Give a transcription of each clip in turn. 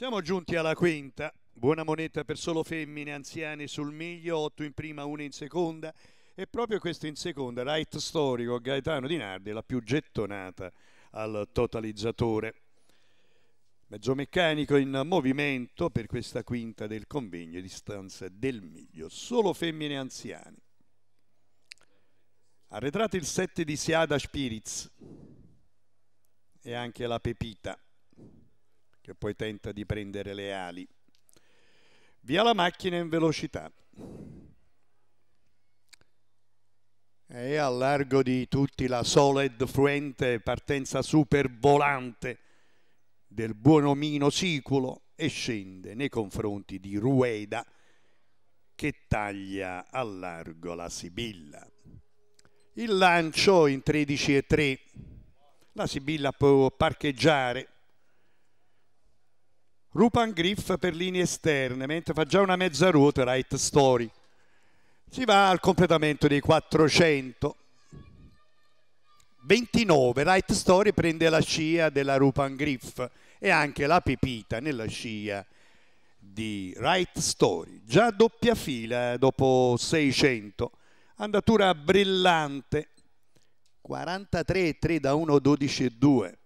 Siamo giunti alla quinta. Buona moneta per solo femmine, anziane sul miglio, otto in prima, una in seconda. E proprio questa in seconda, right storico, Gaetano Di Nardi, la più gettonata al totalizzatore. Mezzomeccanico in movimento per questa quinta del convegno, distanza del miglio, solo femmine anziane. Arretrato il 7 di Siada Spirits e anche la Pepita che poi tenta di prendere le ali. Via la macchina in velocità. E al largo di tutti la solid fluente partenza super volante del buon omino Siculo e scende nei confronti di Rueda che taglia al largo la Sibilla. Il lancio in 13 e 3. La Sibilla può parcheggiare Rupan Griff per linee esterne, mentre fa già una mezza ruota Right Story. Si va al completamento dei 400. 29, Right Story prende la scia della Rupan Griff e anche la pepita nella scia di Right Story. Già doppia fila eh, dopo 600. Andatura brillante. 43,3 da 1, 12 2.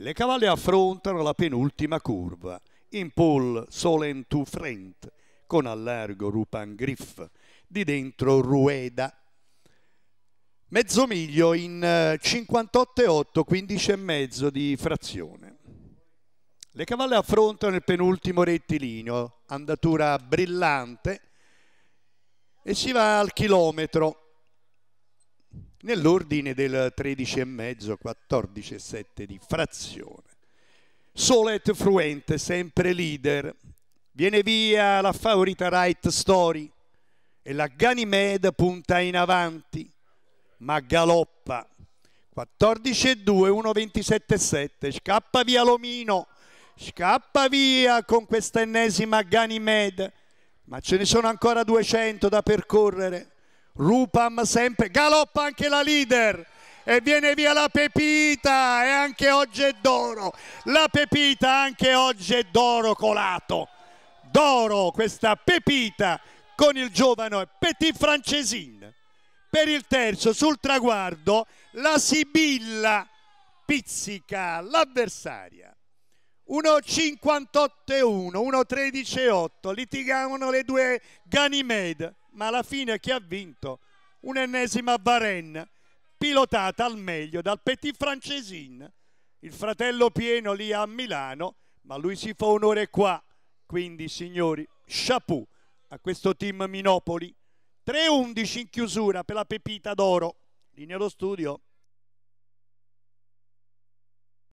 Le cavalle affrontano la penultima curva, in pull pole to Frent, con allargo Rupangriff, di dentro Rueda. Mezzo miglio in 58,8, eh, 15,5 di frazione. Le cavalle affrontano il penultimo rettilineo, andatura brillante, e si va al chilometro nell'ordine del 13,5, 14,7 di frazione. Solet Fruente, sempre leader, viene via la favorita Right Story e la Ganymede punta in avanti, ma galoppa. 14,2, 1,27,7, scappa via Lomino, scappa via con questa ennesima Ganymede, ma ce ne sono ancora 200 da percorrere Rupam sempre, galoppa anche la leader e viene via la Pepita e anche oggi è d'oro, la Pepita anche oggi è d'oro colato, d'oro questa Pepita con il giovane Petit Francesin. Per il terzo sul traguardo la Sibilla pizzica l'avversaria. 1,58 e 1, 1,13 e 8, litigavano le due Ganymede, ma alla fine chi ha vinto? Un'ennesima Varenne, pilotata al meglio dal Petit Francesin, il fratello pieno lì a Milano, ma lui si fa onore qua, quindi signori, chapeau a questo team Minopoli. 3-11 in chiusura per la Pepita d'Oro. Linea lo studio.